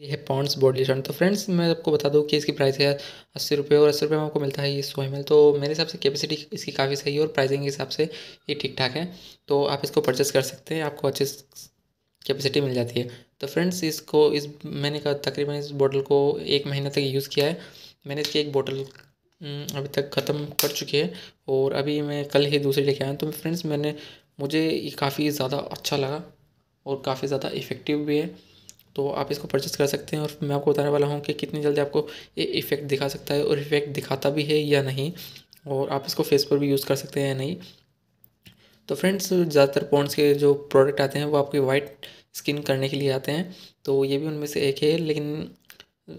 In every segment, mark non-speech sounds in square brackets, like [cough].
ये है Pond's body lotion तो फ्रेंड्स मैं आपको बता दूँ कि इसकी प्राइस है अस्सी रुपये और अस्सी रुपये में आपको मिलता है ये सौ एम तो मेरे हिसाब से कैपेसिटी इसकी काफ़ी सही है और प्राइसिंग के हिसाब से ये ठीक ठाक है तो आप इसको परचेस कर सकते हैं आपको अच्छे कैपेसिटी मिल जाती है तो फ्रेंड्स इसको इस मैंने कहा तकरीबन इस बॉटल को एक महीने तक यूज़ किया है मैंने इसकी एक बॉटल हम्म, अभी तक ख़त्म कर चुकी है और अभी मैं कल ही दूसरी लेके आया तो फ्रेंड्स मैंने मुझे काफ़ी ज़्यादा अच्छा लगा और काफ़ी ज़्यादा इफ़ेक्टिव भी है तो आप इसको परचेस कर सकते हैं और मैं आपको बताने वाला हूँ कि कितनी जल्दी आपको ये इफ़ेक्ट दिखा सकता है और इफ़ेक्ट दिखाता भी है या नहीं और आप इसको फेस पर भी यूज़ कर सकते हैं या नहीं तो फ्रेंड्स ज़्यादातर पॉन्ड्स के जो प्रोडक्ट आते हैं वो आपकी वाइट स्किन करने के लिए आते हैं तो ये भी उनमें से एक है लेकिन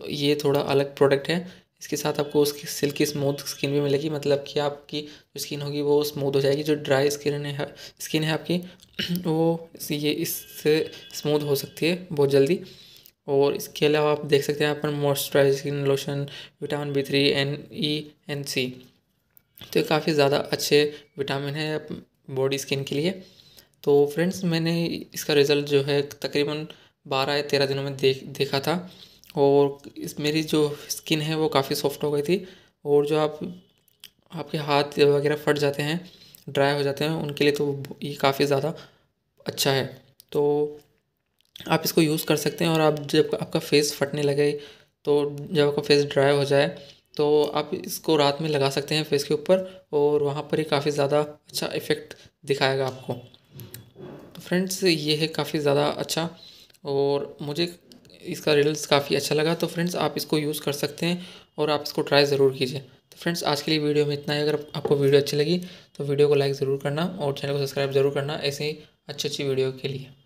ये थोड़ा अलग प्रोडक्ट है इसके साथ आपको उसकी सिल्की स्मूथ स्किन भी मिलेगी मतलब कि आपकी जो स्किन होगी वो स्मूथ हो जाएगी जो ड्राई स्किन है स्किन है आपकी [clears throat] वो ये इससे स्मूथ हो सकती है बहुत जल्दी और इसके अलावा आप देख सकते हैं यहाँ पर moisturising lotion vitamin B three and E and C तो काफ़ी ज़्यादा अच्छे विटामिन है बॉडी स्किन के लिए तो फ्रेंड्स मैंने इसका रिज़ल्ट जो है तकरीबन बारह या तेरह दिनों में देख देखा था और इस मेरी जो स्किन है वो काफ़ी सॉफ्ट हो गई थी और जो आप आपके हाथ वगैरह फट जाते हैं ड्राई हो जाते हैं उनके लिए तो ये काफ़ी ज़्यादा अच्छा है तो आप इसको यूज़ कर सकते हैं और आप जब आपका फेस फटने लगे तो जब आपका फेस ड्राई हो जाए तो आप इसको रात में लगा सकते हैं फेस के ऊपर और वहाँ पर ही काफ़ी ज़्यादा अच्छा इफ़ेक्ट दिखाएगा आपको तो फ्रेंड्स ये है काफ़ी ज़्यादा अच्छा और मुझे इसका रिजल्ट काफ़ी अच्छा लगा तो फ्रेंड्स आप इसको यूज़ कर सकते हैं और आप इसको ट्राई ज़रूर कीजिए तो फ्रेंड्स आज के लिए वीडियो में इतना ही अगर आपको वीडियो अच्छी लगी तो वीडियो को लाइक ज़रूर करना और चैनल को सब्सक्राइब ज़रूर करना ऐसे ही अच्छी अच्छी वीडियो के लिए